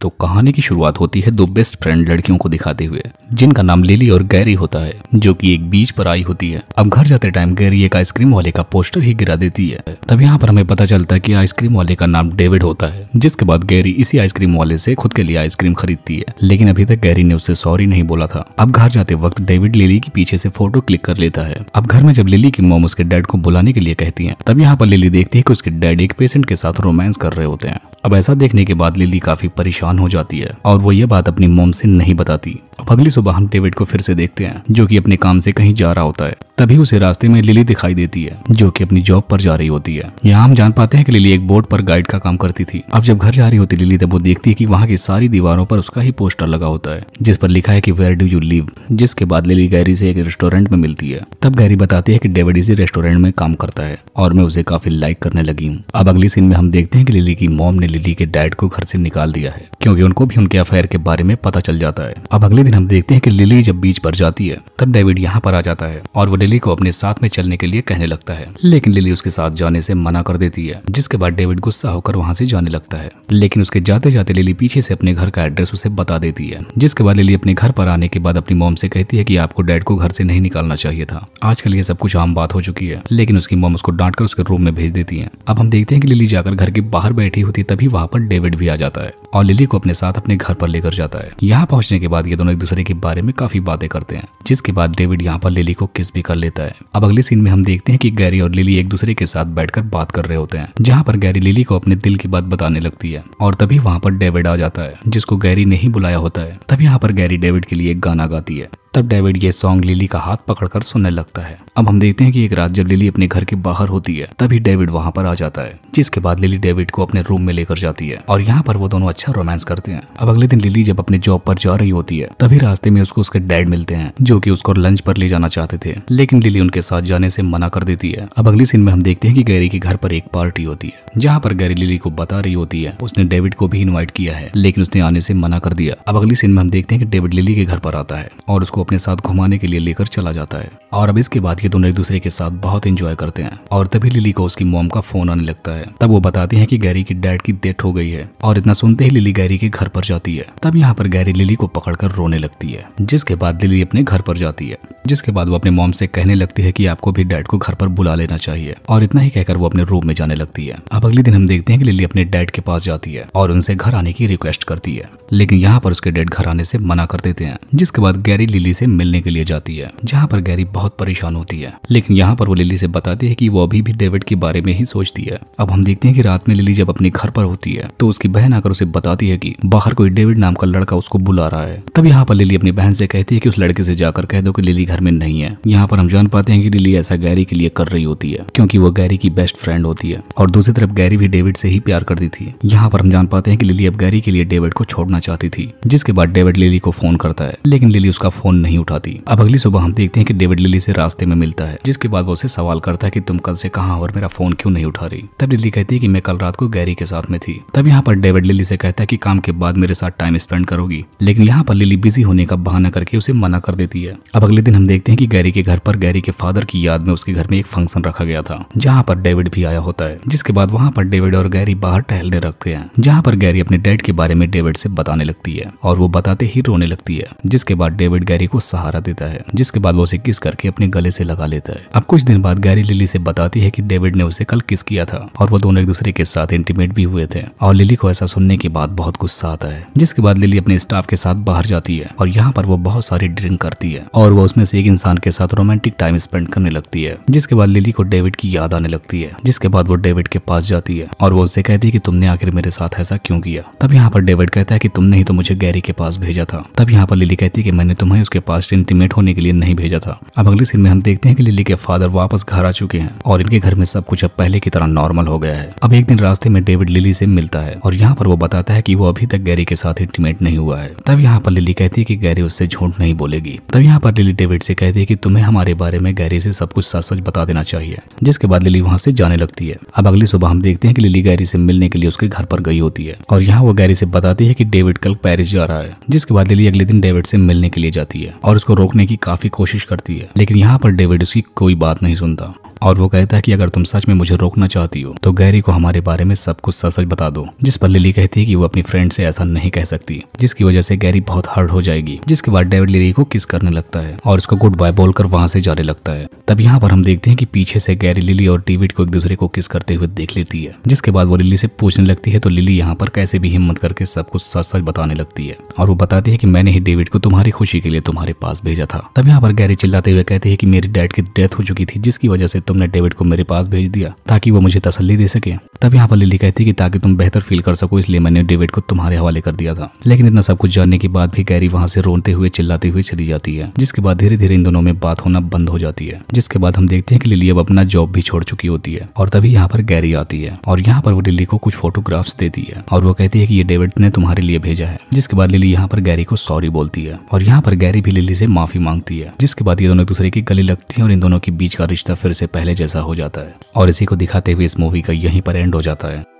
तो कहानी की शुरुआत होती है दो बेस्ट फ्रेंड लड़कियों को दिखाते हुए जिनका नाम लिली और गैरी होता है जो कि एक बीच पर आई होती है अब घर जाते टाइम गैरी एक आइसक्रीम वाले का पोस्टर ही गिरा देती है तब यहाँ पर हमें पता चलता है कि आइसक्रीम वाले का नाम डेविड होता है जिसके बाद गैरी इसी आइसक्रीम वाले से खुद के लिए आइसक्रीम खरीदती है लेकिन अभी तक गैरी ने उससे सॉरी नहीं बोला था अब घर जाते वक्त डेविड लिली के पीछे से फोटो क्लिक कर लेता है अब घर में जब लिली की मोम उसके डैड को बुलाने के लिए कहती है तब यहाँ पर लिली देखती है की उसके डैड एक पेशेंट के साथ रोमांस कर रहे होते हैं अब ऐसा देखने के बाद लिली काफी परेशान परेशान हो जाती है और वो ये बात अपनी मोम से नहीं बताती अब अगली सुबह हम डेविड को फिर से देखते हैं जो कि अपने काम से कहीं जा रहा होता है तभी उसे रास्ते में लिली दिखाई देती है जो कि अपनी जॉब पर जा रही होती है यहाँ हम जान पाते हैं कि लिली एक बोर्ड पर गाइड का काम करती थी अब जब घर जा रही होती लिली तब वो देखती है कि वहाँ की सारी दीवारों पर उसका ही पोस्टर लगा होता है जिस पर लिखा है कि वेयर डू यू लिव जिसके बाद लिली गैरी से एक रेस्टोरेंट में मिलती है तब गैरी बताती है की डेविड इसी रेस्टोरेंट में काम करता है और मैं उसे काफी लाइक करने लगी हूँ अब अगली सीन में हम देखते हैं की लिली की मॉम ने लिली के डैड को घर से निकाल दिया है क्योंकि उनको भी उनके अफेयर के बारे में पता चल जाता है अब अगले दिन हम देखते हैं कि लिली जब बीच पर जाती है तब डेविड यहाँ पर आ जाता है और वो लिली को अपने साथ में चलने के लिए कहने लगता है लेकिन लिली उसके साथ जाने से मना कर देती है जिसके बाद डेविड गुस्सा होकर वहाँ से जाने लगता है लेकिन उसके जाते जाते लिली पीछे से अपने घर का एड्रेस उसे बता देती है जिसके बाद लिली अपने घर पर आने के बाद अपनी मोम से कहती है की आपको डैड को घर से नहीं निकालना चाहिए था आजकल ये सब कुछ आम बात हो चुकी है लेकिन उसकी मोम उसको डांट उसके रूम में भेज देती है अब हम देखते हैं की लिली जाकर घर के बाहर बैठी होती तभी वहाँ पर डेविड भी आ जाता है और लिली को अपने साथ अपने घर पर लेकर जाता है यहाँ पहुँचने के बाद ये दोनों एक दूसरे के बारे में काफी बातें करते हैं जिसके बाद डेविड यहाँ पर लिली को किस भी कर कर लेता है अब अगले सीन में हम देखते हैं कि गैरी और लिली एक दूसरे के साथ बैठकर बात कर रहे होते हैं जहाँ पर गैरी लिली को अपने दिल की बात बताने लगती है और तभी वहाँ पर डेविड आ जाता है जिसको गैरी ने ही बुलाया होता है तब यहाँ पर गैरी डेविड के लिए एक गाना गाती है तब डेविड ये सॉन्ग लिली का हाथ पकड़कर सुनने लगता है अब हम देखते हैं कि एक रात जब लिली अपने घर के बाहर होती है तभी डेविड वहाँ पर आ जाता है जिसके बाद लिली डेविड को अपने रूम में लेकर जाती है और यहाँ पर वो दोनों अच्छा रोमांस करते हैं अब अगले दिन लिली जब अपने जॉब पर जा रही होती है तभी रास्ते में उसको उसके डैड मिलते हैं जो की उसको लंच पर ले जाना चाहते थे लेकिन लिली उनके साथ जाने से मना कर देती है अब अगली सीन में हम देखते हैं की गैरी के घर पर एक पार्टी होती है जहाँ पर गैरी लिली को बता रही होती है उसने डेविड को भी इन्वाइट किया है लेकिन उसने आने से मना कर दिया अब अगली सीन में हम देखते हैं कि डेविड लिली के घर पर आता है और उसको अपने साथ घुमाने के लिए लेकर चला जाता है और अब इसके बाद ये दोनों एक दूसरे के साथ बहुत इंजॉय करते हैं और तभी लिली को उसकी मोम का फोन आने लगता है तब वो बताती है की गैरी की डैड की डेथ हो गई है और इतना सुनते ही लिली गैरी के घर पर जाती है तब यहाँ पर गैरी लिली को पकड़ रोने लगती है जिसके बाद लिली अपने घर पर जाती है जिसके बाद वो अपने मोम से कहने लगती है की आपको भी डैड को घर पर बुला लेना चाहिए और इतना ही कहकर वो अपने रूम में जाने लगती है अब अगले दिन हम देखते हैं कि लिली अपने डैड के पास जाती है और उनसे घर आने की रिक्वेस्ट करती है लेकिन यहाँ पर उसके डैड घर आने से मना कर देते हैं जिसके बाद गैरी लिली लिली से मिलने के लिए जाती है जहाँ पर गैरी बहुत परेशान होती है लेकिन यहाँ पर वो लिली से बताती है की वो अभी भी डेविड के बारे में ही सोचती है अब हम देखते हैं की रात में लिली जब अपने घर पर होती है तो उसकी बहन आकर उसे बताती है की बाहर कोई डेविड नाम का लड़का उसको बुला रहा है तब यहाँ पर लिली अपनी बहन से कहती है की उस लड़के से जाकर कह दो की लिली घर में नहीं है यहाँ पर हम जान पाते हैं की लिली ऐसा गैरी के लिए कर रही होती है क्योंकि वो गैरी की बेस्ट फ्रेंड होती है और दूसरी तरफ गैरी भी डेविड से ही प्यार करती थी यहाँ पर हम जान पाते हैं कि लिली अब गैरी के लिए डेविड को छोड़ना चाहती थी जिसके बाद डेविड लिली को फोन करता है लेकिन लिली उसका फोन नहीं उठाती अब अगली सुबह हम देखते हैं कि डेविड लिली से रास्ते में मिलता है जिसके बाद वो उसे सवाल करता है कि तुम कल से कहा और मेरा फोन क्यों नहीं उठा रही तब लिली कहती है कि मैं कल रात को गैरी के साथ में थी तब यहाँ पर डेविड लिली से कहता है कि काम के बाद मेरे साथ टाइम स्पेंड करोगी लेकिन यहाँ पर लिली बिजी होने का बहाना करके उसे मना कर देती है अब अगले दिन हम देखते हैं की गैरी के घर पर गैरी के फादर की याद में उसके घर में एक फंक्शन रखा गया था जहाँ पर डेविड भी आया होता है जिसके बाद वहाँ पर डेविड और गैरी बाहर टहलने रखते हैं जहाँ पर गैरी अपने डैड के बारे में डेविड से बताने लगती है और वो बताते ही रोने लगती है जिसके बाद डेविड गैरी गैरी को सहारा देता है जिसके बाद वो उसे किस करके अपने गले से लगा लेता है अब कुछ दिन बाद गैरी लिली से बताती है कि डेविड ने उसे कल किस किया था और वो दोनों एक दूसरे के साथ इंटीमेट भी हुए थे और लिली को ऐसा सुनने के बाद बहुत गुस्सा आता है जिसके बाद लिली अपने स्टाफ के साथ बाहर जाती है और यहाँ पर वो बहुत सारी ड्रिंक करती है और वो उसमें से एक इंसान के साथ रोमांटिक टाइम स्पेंड करने लगती है जिसके बाद लिली को डेविड की याद आने लगती है जिसके बाद वो डेविड के पास जाती है और वो उससे कहती है की तुमने आखिर मेरे साथ ऐसा क्यों किया तब यहाँ पर डेविड कहता है की तुमने ही तो मुझे गैरी के पास भेजा था तब यहाँ पर लिली कहती है की मैंने तुम्हें उसके पास इंटीमेट होने के लिए नहीं भेजा था अब अगले सीन में हम देखते हैं कि लिली के फादर वापस घर आ चुके हैं और इनके घर में सब कुछ अब पहले की तरह नॉर्मल हो गया है अब एक दिन रास्ते में डेविड लिली से मिलता है और यहाँ पर वो बताता है की वो अभी तक गैरी के साथ इंटीमेट नहीं हुआ है तब यहाँ पर लिली कहती है की गैरी उससे झूठ नहीं बोलेगी तब यहाँ पर लिली डेविड से कहती है की तुम्हें हमारे बारे में गैरी से सब कुछ सच सच बता देना चाहिए जिसके बाद लिली वहाँ से जाने लगती है अब अगली सुबह हम देखते हैं की लिली गैरी से मिलने के लिए उसके घर पर गई होती है और यहाँ वो गैरी से बताती है की डेविड कल पेरिस जा रहा है जिसके बाद लिली अगले दिन डेविड से मिलने के लिए जाती है है और उसको रोकने की काफी कोशिश करती है लेकिन यहाँ पर डेविड उसकी कोई बात नहीं सुनता और वो कहता है कि अगर तुम सच में मुझे रोकना चाहती हो तो गैरी को हमारे बारे में सब कुछ सच सच बता दो जिस पर लिली कहती है कि वो अपनी फ्रेंड से ऐसा नहीं कह सकती जिसकी वजह से गैरी बहुत हर्ट हो जाएगी जिसके बाद डेविड लिली को किस करने लगता है और उसको गुड बाय बोलकर वहां से जाने लगता है तब यहाँ पर हम देखते हैं कि पीछे से गैरी लिली और डेविड को एक दूसरे को किस करते हुए देख लेती है जिसके बाद वो लिली से पूछने लगती है तो लिली यहाँ पर कैसे भी हिम्मत करके सब कुछ सच सच बताने लगती है और वो बताती है की मैंने ही डेविड को तुम्हारी खुशी के लिए तुम्हारे पास भेजा था तब यहाँ पर गैरी चिल्लाते हुए कहते हैं की मेरी डैड की डेथ हो चुकी थी जिसकी वजह से तुमने डेविड को मेरे पास भेज दिया ताकि वो मुझे तसल्ली दे सके तब यहाँ पर लिली कहती की ताकि तुम बेहतर फील कर सको इसलिए मैंने डेविड को तुम्हारे हवाले कर दिया था लेकिन इतना सब कुछ जानने के बाद भी गैरी वहाँ से रोनते हुए चिल्लाते हुए चली जाती है जिसके बाद धीरे धीरे इन दोनों में बात होना बंद हो जाती है जिसके बाद हम देखते हैं कि लिली अब अपना जॉब भी छोड़ चुकी होती है और तभी यहाँ पर गैरी आती है और यहाँ पर वो लिली को कुछ फोटोग्राफ्स देती है और वो कहती है कि ये डेविड ने तुम्हारे लिए भेजा है जिसके बाद लिली यहाँ पर गैरी को सॉरी बोलती है और यहाँ पर गैरी भी लिली से माफी मांगती है जिसके बाद ये दोनों एक दूसरे की गले लगती है और इन दोनों के बीच का रिश्ता फिर से पहले जैसा हो जाता है और इसी को दिखाते हुए इस मूवी का यहीं पर एंड हो जाता है